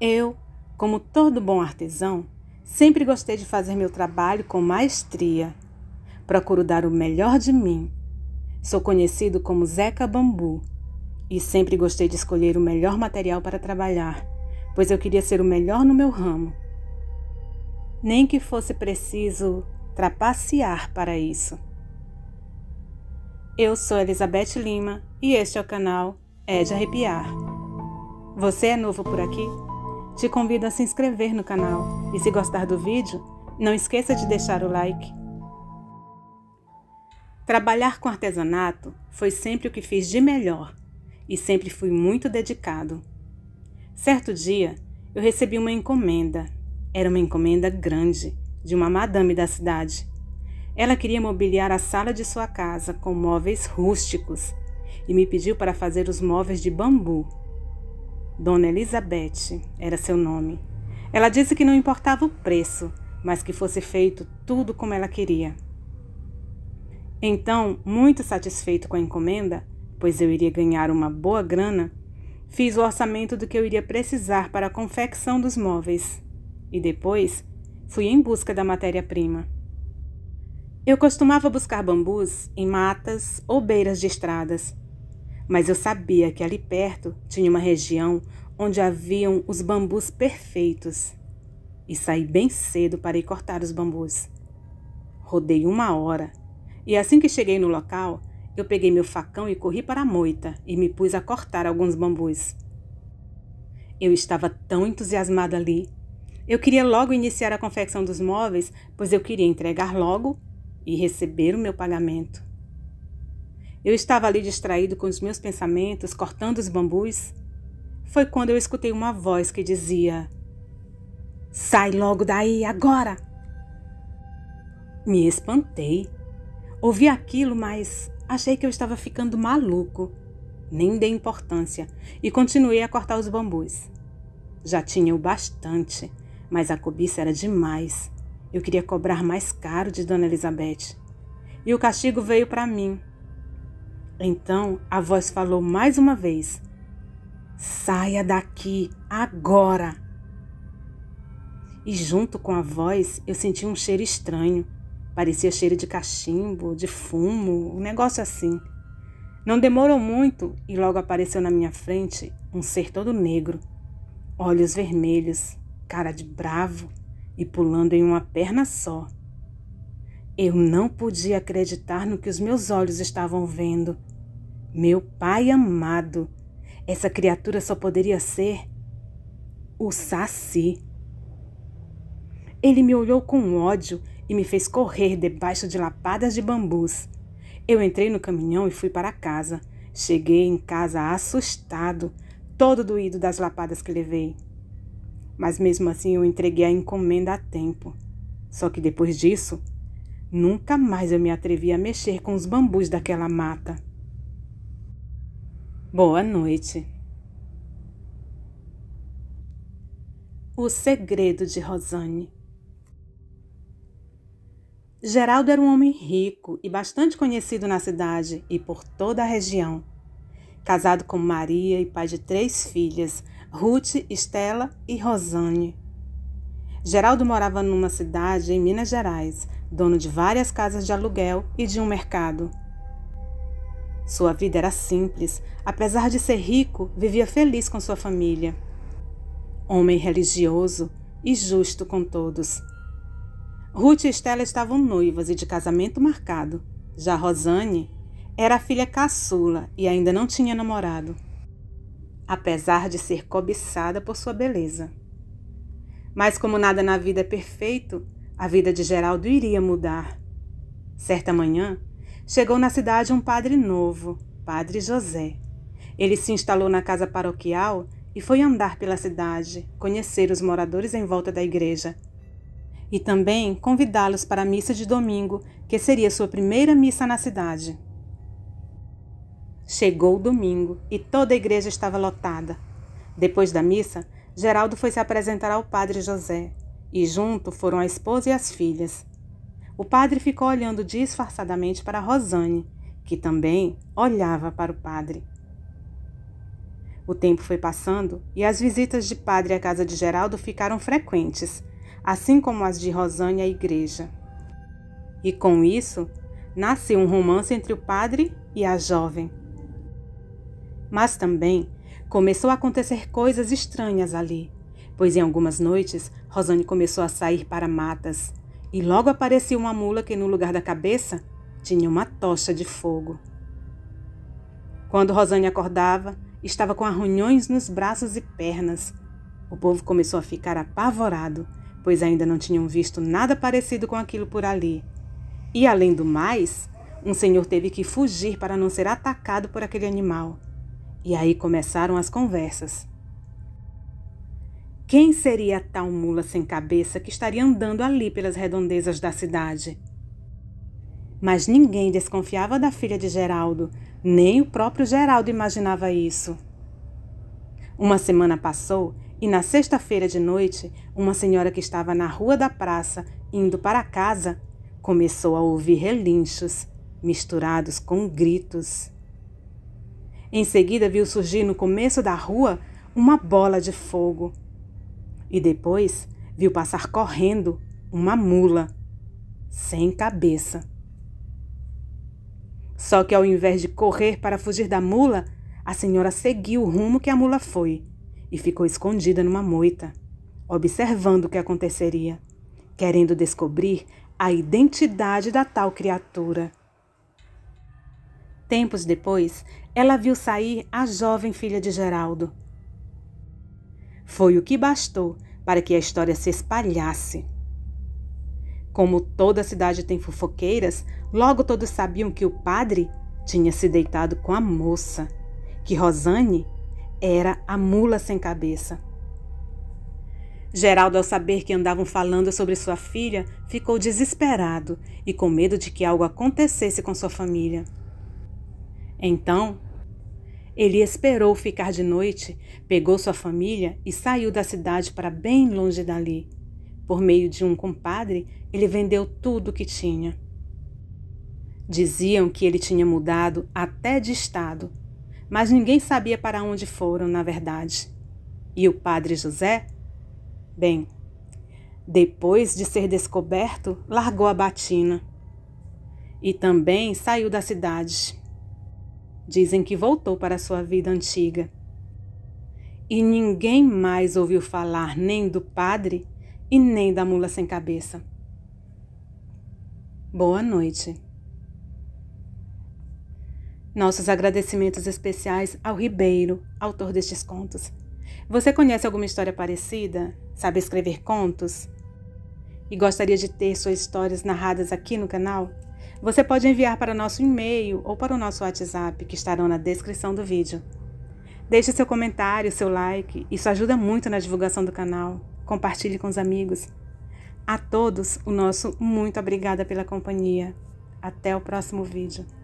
Eu, como todo bom artesão, sempre gostei de fazer meu trabalho com maestria. Procuro dar o melhor de mim. Sou conhecido como Zeca Bambu e sempre gostei de escolher o melhor material para trabalhar, pois eu queria ser o melhor no meu ramo. Nem que fosse preciso trapacear para isso. Eu sou Elizabeth Lima e este é o canal É de Arrepiar. Você é novo por aqui? te convido a se inscrever no canal e se gostar do vídeo, não esqueça de deixar o like. Trabalhar com artesanato foi sempre o que fiz de melhor e sempre fui muito dedicado. Certo dia, eu recebi uma encomenda. Era uma encomenda grande, de uma madame da cidade. Ela queria mobiliar a sala de sua casa com móveis rústicos e me pediu para fazer os móveis de bambu Dona Elizabeth era seu nome. Ela disse que não importava o preço, mas que fosse feito tudo como ela queria. Então, muito satisfeito com a encomenda, pois eu iria ganhar uma boa grana, fiz o orçamento do que eu iria precisar para a confecção dos móveis e depois fui em busca da matéria-prima. Eu costumava buscar bambus em matas ou beiras de estradas mas eu sabia que ali perto tinha uma região onde haviam os bambus perfeitos. E saí bem cedo para ir cortar os bambus. Rodei uma hora, e assim que cheguei no local, eu peguei meu facão e corri para a moita e me pus a cortar alguns bambus. Eu estava tão entusiasmada ali. Eu queria logo iniciar a confecção dos móveis, pois eu queria entregar logo e receber o meu pagamento. Eu estava ali distraído com os meus pensamentos, cortando os bambus. Foi quando eu escutei uma voz que dizia: Sai logo daí, agora! Me espantei. Ouvi aquilo, mas achei que eu estava ficando maluco. Nem dei importância e continuei a cortar os bambus. Já tinha o bastante, mas a cobiça era demais. Eu queria cobrar mais caro de Dona Elizabeth. E o castigo veio para mim, então a voz falou mais uma vez: Saia daqui agora! E junto com a voz eu senti um cheiro estranho. Parecia cheiro de cachimbo, de fumo, um negócio assim. Não demorou muito e logo apareceu na minha frente um ser todo negro, olhos vermelhos, cara de bravo e pulando em uma perna só. Eu não podia acreditar no que os meus olhos estavam vendo. Meu pai amado. Essa criatura só poderia ser o Saci. Ele me olhou com ódio e me fez correr debaixo de lapadas de bambus. Eu entrei no caminhão e fui para casa. Cheguei em casa assustado, todo doído das lapadas que levei. Mas mesmo assim eu entreguei a encomenda a tempo. Só que depois disso, Nunca mais eu me atrevi a mexer com os bambus daquela mata. Boa noite. O segredo de Rosane. Geraldo era um homem rico e bastante conhecido na cidade e por toda a região. Casado com Maria e pai de três filhas, Ruth, Estela e Rosane. Geraldo morava numa cidade em Minas Gerais, dono de várias casas de aluguel e de um mercado. Sua vida era simples, apesar de ser rico, vivia feliz com sua família. Homem religioso e justo com todos. Ruth e Estela estavam noivas e de casamento marcado. Já Rosane era filha caçula e ainda não tinha namorado, apesar de ser cobiçada por sua beleza. Mas como nada na vida é perfeito, a vida de Geraldo iria mudar. Certa manhã, chegou na cidade um padre novo, Padre José. Ele se instalou na casa paroquial e foi andar pela cidade, conhecer os moradores em volta da igreja. E também convidá-los para a missa de domingo, que seria sua primeira missa na cidade. Chegou o domingo e toda a igreja estava lotada. Depois da missa, Geraldo foi se apresentar ao padre José, e junto foram a esposa e as filhas. O padre ficou olhando disfarçadamente para Rosane, que também olhava para o padre. O tempo foi passando e as visitas de padre à casa de Geraldo ficaram frequentes, assim como as de Rosane à igreja. E com isso, nasceu um romance entre o padre e a jovem. Mas também começou a acontecer coisas estranhas ali pois em algumas noites Rosane começou a sair para matas e logo apareceu uma mula que no lugar da cabeça tinha uma tocha de fogo. Quando Rosane acordava, estava com arranhões nos braços e pernas. O povo começou a ficar apavorado, pois ainda não tinham visto nada parecido com aquilo por ali. E além do mais, um senhor teve que fugir para não ser atacado por aquele animal. E aí começaram as conversas. Quem seria a tal mula sem cabeça que estaria andando ali pelas redondezas da cidade? Mas ninguém desconfiava da filha de Geraldo, nem o próprio Geraldo imaginava isso. Uma semana passou e na sexta-feira de noite, uma senhora que estava na rua da praça, indo para casa, começou a ouvir relinchos misturados com gritos. Em seguida, viu surgir no começo da rua uma bola de fogo e depois viu passar correndo uma mula, sem cabeça. Só que ao invés de correr para fugir da mula, a senhora seguiu o rumo que a mula foi e ficou escondida numa moita, observando o que aconteceria, querendo descobrir a identidade da tal criatura. Tempos depois, ela viu sair a jovem filha de Geraldo, foi o que bastou para que a história se espalhasse. Como toda cidade tem fofoqueiras, logo todos sabiam que o padre tinha se deitado com a moça, que Rosane era a mula sem cabeça. Geraldo, ao saber que andavam falando sobre sua filha, ficou desesperado e com medo de que algo acontecesse com sua família. Então, ele esperou ficar de noite, pegou sua família e saiu da cidade para bem longe dali. Por meio de um compadre, ele vendeu tudo o que tinha. Diziam que ele tinha mudado até de estado, mas ninguém sabia para onde foram, na verdade. E o padre José? Bem, depois de ser descoberto, largou a batina e também saiu da cidade. Dizem que voltou para sua vida antiga. E ninguém mais ouviu falar nem do padre e nem da mula sem cabeça. Boa noite. Nossos agradecimentos especiais ao Ribeiro, autor destes contos. Você conhece alguma história parecida? Sabe escrever contos? E gostaria de ter suas histórias narradas aqui no canal? Você pode enviar para nosso e-mail ou para o nosso WhatsApp, que estarão na descrição do vídeo. Deixe seu comentário, seu like, isso ajuda muito na divulgação do canal. Compartilhe com os amigos. A todos, o nosso muito obrigada pela companhia. Até o próximo vídeo.